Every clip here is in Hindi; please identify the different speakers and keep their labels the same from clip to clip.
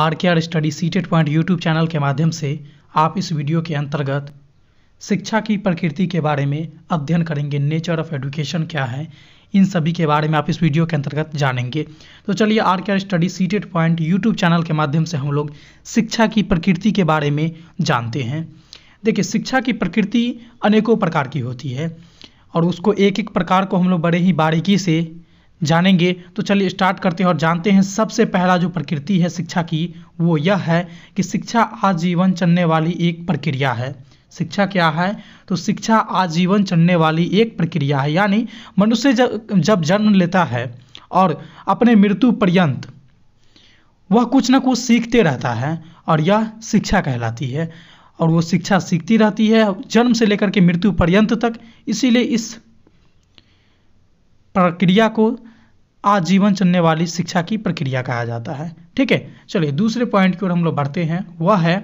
Speaker 1: are K R study CTET point YouTube channel के माध्यम से आप इस वीडियो के अंतर्गत शिक्षा की प्रकृति के बारे में अध्ययन करेंगे नेचर ऑफ एजुकेशन क्या है इन सभी के बारे में आप इस वीडियो के अंतर्गत जानेंगे तो चलिए R K R study CTET point YouTube channel के माध्यम से हम लोग शिक्षा की प्रकृति के बारे में जानते हैं देखिए शिक्षा की प्रकृति अनेकों प्रकार की होती है और उसको एक एक प्रकार को हम लोग बड़े ही बारीकी से जानेंगे तो चलिए स्टार्ट करते हैं और जानते हैं सबसे पहला जो प्रकृति है शिक्षा की वो यह है कि शिक्षा आजीवन चलने वाली एक प्रक्रिया है शिक्षा क्या है तो शिक्षा आजीवन चलने वाली एक प्रक्रिया है यानी मनुष्य जब जब जन्म लेता है और अपने मृत्यु पर्यंत वह कुछ ना कुछ सीखते रहता है और यह शिक्षा कहलाती है और वो शिक्षा सीखती रहती है जन्म से लेकर के मृत्यु पर्यंत तक इसीलिए इस प्रक्रिया को आजीवन चलने वाली शिक्षा की प्रक्रिया कहा जाता है ठीक है चलिए दूसरे पॉइंट की ओर हम लोग बढ़ते हैं वह है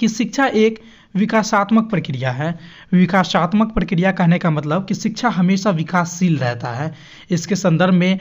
Speaker 1: कि शिक्षा एक विकासात्मक प्रक्रिया है विकासात्मक प्रक्रिया कहने का मतलब कि शिक्षा हमेशा विकासशील रहता है इसके संदर्भ में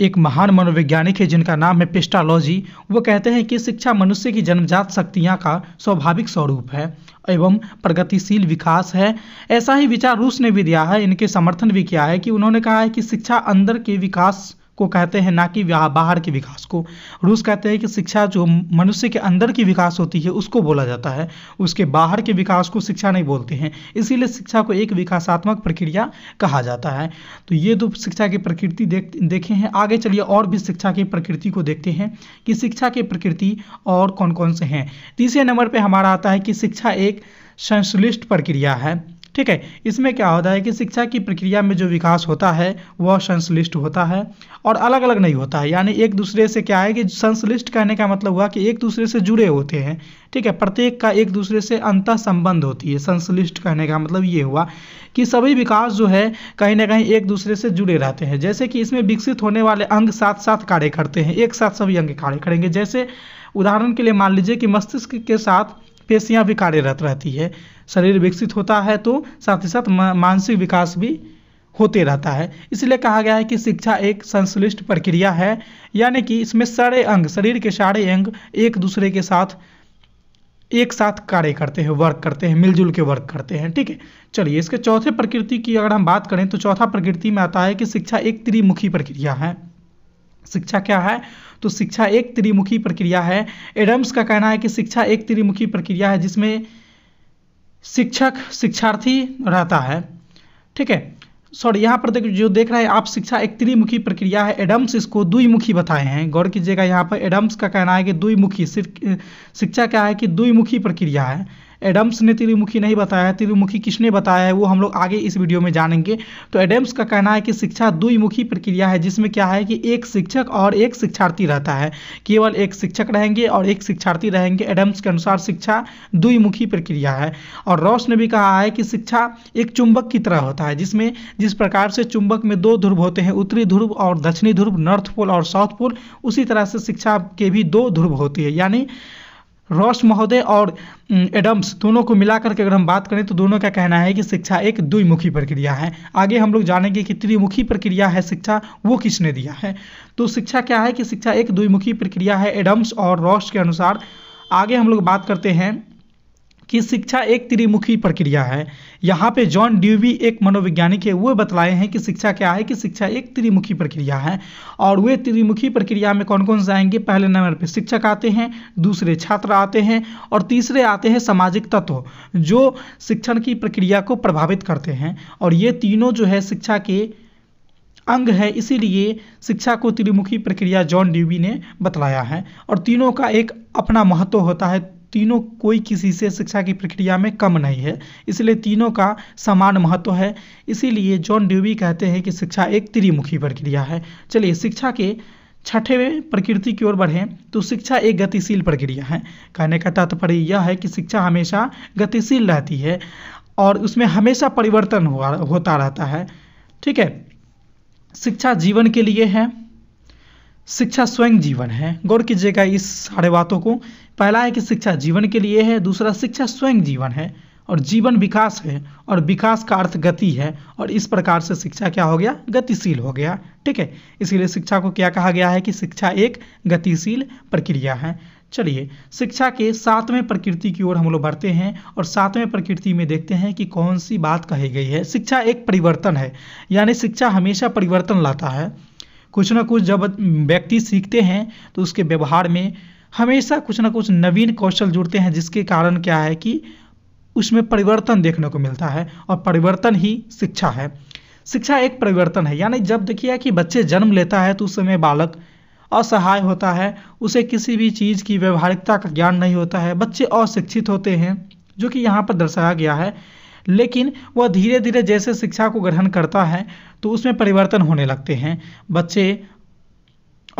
Speaker 1: एक महान मनोवैज्ञानिक है जिनका नाम है पेस्टालॉजी वो कहते हैं कि शिक्षा मनुष्य की जन्मजात शक्तियाँ का स्वाभाविक स्वरूप है एवं प्रगतिशील विकास है ऐसा ही विचार रूस ने भी दिया है इनके समर्थन भी किया है कि उन्होंने कहा है कि शिक्षा अंदर के विकास को कहते हैं ना कि बाहर के विकास को रूस कहते हैं कि शिक्षा जो मनुष्य के अंदर की विकास होती है उसको बोला जाता है उसके बाहर के विकास को शिक्षा नहीं बोलते हैं इसीलिए शिक्षा को एक विकासात्मक प्रक्रिया कहा जाता है तो ये दो शिक्षा की प्रकृति देख देखे हैं आगे चलिए और भी शिक्षा की प्रकृति को देखते हैं कि शिक्षा की प्रकृति और कौन कौन से हैं तीसरे नंबर पर हमारा आता है कि शिक्षा एक संश्लिष्ट प्रक्रिया है ठीक है इसमें क्या होता है कि शिक्षा की प्रक्रिया में जो विकास होता है वह संश्लिष्ट होता है और अलग अलग नहीं होता है यानी एक दूसरे से क्या है कि संश्लिष्ट कहने का मतलब हुआ कि एक दूसरे से जुड़े होते हैं ठीक है प्रत्येक का एक दूसरे से अंत संबंध होती है संश्लिष्ट कहने का मतलब ये हुआ कि सभी विकास जो है कहीं ना कहीं एक दूसरे से जुड़े रहते हैं जैसे कि इसमें विकसित होने वाले अंग साथ साथ कार्य करते हैं एक साथ सभी अंग कार्य करेंगे जैसे उदाहरण के लिए मान लीजिए कि मस्तिष्क के साथ पेशियाँ भी कार्यरत रहती है शरीर विकसित होता है तो साथ ही साथ मानसिक विकास भी होते रहता है इसलिए कहा गया है कि शिक्षा एक संश्लिष्ट प्रक्रिया है यानी कि इसमें सारे अंग शरीर के सारे अंग एक दूसरे के साथ एक साथ कार्य करते हैं वर्क करते हैं मिलजुल के वर्क करते हैं ठीक है चलिए इसके चौथे प्रकृति की अगर हम बात करें तो चौथा प्रकृति में आता है कि शिक्षा एक त्रिमुखी प्रक्रिया है शिक्षा क्या है तो शिक्षा एक त्रिमुखी प्रक्रिया है एडम्स का कहना है कि शिक्षा एक त्रिमुखी प्रक्रिया है जिसमें शिक्षक शिक्षार्थी रहता है ठीक है सॉरी यहाँ पर देखिए जो देख रहे हैं आप शिक्षा एक त्रिमुखी प्रक्रिया है एडम्स इसको द्विमुखी बताए हैं गौर कीजिएगा यहाँ पर एडम्स का कहना है कि द्विमुखी शिक्षा क्या है कि द्विमुखी प्रक्रिया है एडम्स ने त्रिमुखी नहीं बताया त्रिमुखी किसने बताया है वो हम लोग आगे इस वीडियो में जानेंगे तो एडम्स का कहना है कि शिक्षा द्विमुखी प्रक्रिया है जिसमें क्या है कि एक शिक्षक और एक शिक्षार्थी रहता है केवल एक शिक्षक रहेंगे और एक शिक्षार्थी रहेंगे एडम्स के अनुसार शिक्षा द्विमुखी प्रक्रिया है और रॉस ने भी कहा है कि शिक्षा एक चुंबक की तरह होता है जिसमें जिस प्रकार से चुंबक में दो ध्रुव होते हैं उत्तरी ध्रुव और दक्षिणी ध्रुव नॉर्थ पोल और साउथ पोल उसी तरह से शिक्षा के भी दो ध्रुव होती है यानी रॉस महोदय और एडम्स दोनों को मिलाकर के अगर हम बात करें तो दोनों का कहना है कि शिक्षा एक द्विमुखी प्रक्रिया है आगे हम लोग जानेंगे कि त्रिमुखी प्रक्रिया है शिक्षा वो किसने दिया है तो शिक्षा क्या है कि शिक्षा एक द्विमुखी प्रक्रिया है एडम्स और रॉस के अनुसार आगे हम लोग बात करते हैं कि शिक्षा एक त्रिमुखी प्रक्रिया है यहाँ पे जॉन ड्यूवी एक मनोवैज्ञानिक है वो बतलाए हैं कि शिक्षा क्या है कि शिक्षा एक त्रिमुखी प्रक्रिया है और वे त्रिमुखी प्रक्रिया में कौन कौन से आएंगे पहले नंबर पे शिक्षक आते हैं दूसरे छात्र आते हैं और तीसरे आते हैं सामाजिक तत्व जो शिक्षण की प्रक्रिया को प्रभावित करते हैं और ये तीनों जो है शिक्षा के अंग है इसीलिए शिक्षा को त्रिमुखी प्रक्रिया जॉन ड्यूबी ने बतलाया है और तीनों का एक अपना महत्व होता है तीनों कोई किसी से शिक्षा की प्रक्रिया में कम नहीं है इसलिए तीनों का समान महत्व है इसीलिए जॉन ड्यूबी कहते हैं कि शिक्षा एक त्रिमुखी प्रक्रिया है चलिए शिक्षा के छठेवें प्रकृति की ओर बढ़ें तो शिक्षा एक गतिशील प्रक्रिया है कहने का तात्पर्य यह है कि शिक्षा हमेशा गतिशील रहती है और उसमें हमेशा परिवर्तन हो होता रहता है ठीक है शिक्षा जीवन के लिए है शिक्षा स्वयं जीवन है गौर कीजिएगा इस सारे बातों को पहला है कि शिक्षा जीवन के लिए है दूसरा शिक्षा स्वयं जीवन है और जीवन विकास है और विकास का अर्थ गति है और इस प्रकार से शिक्षा क्या हो गया गतिशील हो गया ठीक है इसीलिए शिक्षा को क्या कहा गया है कि शिक्षा एक गतिशील प्रक्रिया है चलिए शिक्षा के सातवें प्रकृति की ओर हम लोग बढ़ते हैं और सातवें प्रकृति में देखते हैं कि कौन सी बात कही गई है शिक्षा एक परिवर्तन है यानी शिक्षा हमेशा परिवर्तन लाता है कुछ ना कुछ जब व्यक्ति सीखते हैं तो उसके व्यवहार में हमेशा कुछ ना कुछ नवीन कौशल जुड़ते हैं जिसके कारण क्या है कि उसमें परिवर्तन देखने को मिलता है और परिवर्तन ही शिक्षा है शिक्षा एक परिवर्तन है यानी जब देखिए कि बच्चे जन्म लेता है तो उस समय बालक असहाय होता है उसे किसी भी चीज़ की व्यवहारिकता का ज्ञान नहीं होता है बच्चे अशिक्षित होते हैं जो कि यहाँ पर दर्शाया गया है लेकिन वह धीरे धीरे जैसे शिक्षा को ग्रहण करता है तो उसमें परिवर्तन होने लगते हैं बच्चे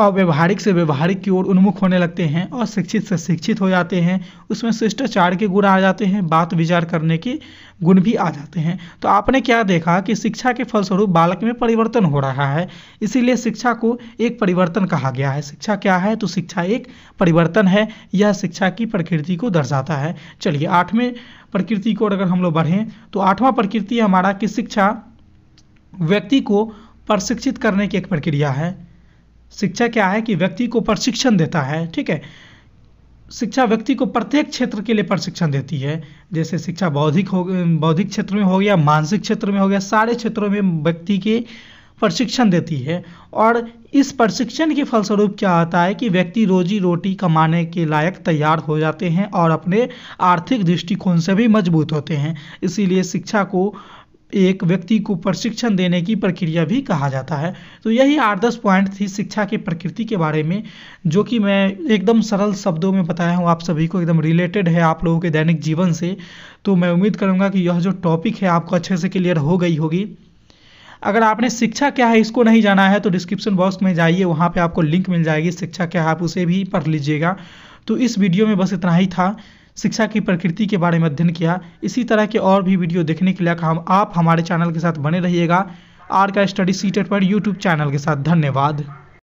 Speaker 1: अव्यवहारिक से व्यवहारिक की ओर उन्मुख होने लगते हैं और शिक्षित से शिक्षित हो जाते हैं उसमें शिष्टाचार के गुण आ जाते हैं बात विचार करने के गुण भी आ जाते हैं तो आपने क्या देखा कि शिक्षा के फलस्वरूप बालक में परिवर्तन हो रहा है इसीलिए शिक्षा को एक परिवर्तन कहा गया है शिक्षा क्या है तो शिक्षा एक परिवर्तन है यह शिक्षा की प्रकृति को दर्शाता है चलिए आठवें प्रकृति को अगर हम लोग बढ़ें तो आठवां प्रकृति हमारा कि शिक्षा व्यक्ति को प्रशिक्षित करने की एक प्रक्रिया है शिक्षा क्या है कि व्यक्ति को प्रशिक्षण देता है ठीक है शिक्षा व्यक्ति को प्रत्येक क्षेत्र के लिए प्रशिक्षण देती है जैसे शिक्षा बौद्धिक हो बौद्धिक क्षेत्र में हो गया मानसिक क्षेत्र में हो गया सारे क्षेत्रों में व्यक्ति के प्रशिक्षण देती है और इस प्रशिक्षण के फलस्वरूप क्या होता है कि व्यक्ति रोजी रोटी कमाने के लायक तैयार हो जाते हैं और अपने आर्थिक दृष्टिकोण से भी मजबूत होते हैं इसीलिए शिक्षा को एक व्यक्ति को प्रशिक्षण देने की प्रक्रिया भी कहा जाता है तो यही आठ दस पॉइंट थी शिक्षा की प्रकृति के बारे में जो कि मैं एकदम सरल शब्दों में बताया हूँ आप सभी को एकदम रिलेटेड है आप लोगों के दैनिक जीवन से तो मैं उम्मीद करूँगा कि यह जो टॉपिक है आपको अच्छे से क्लियर हो गई होगी अगर आपने शिक्षा क्या है इसको नहीं जाना है तो डिस्क्रिप्शन बॉक्स में जाइए वहाँ पर आपको लिंक मिल जाएगी शिक्षा क्या है आप उसे भी पढ़ लीजिएगा तो इस वीडियो में बस इतना ही था शिक्षा की प्रकृति के बारे में अध्ययन किया इसी तरह के और भी वीडियो देखने के लिए हम आप हमारे चैनल के साथ बने रहिएगा आर का स्टडी सीटेट पर यूट्यूब चैनल के साथ धन्यवाद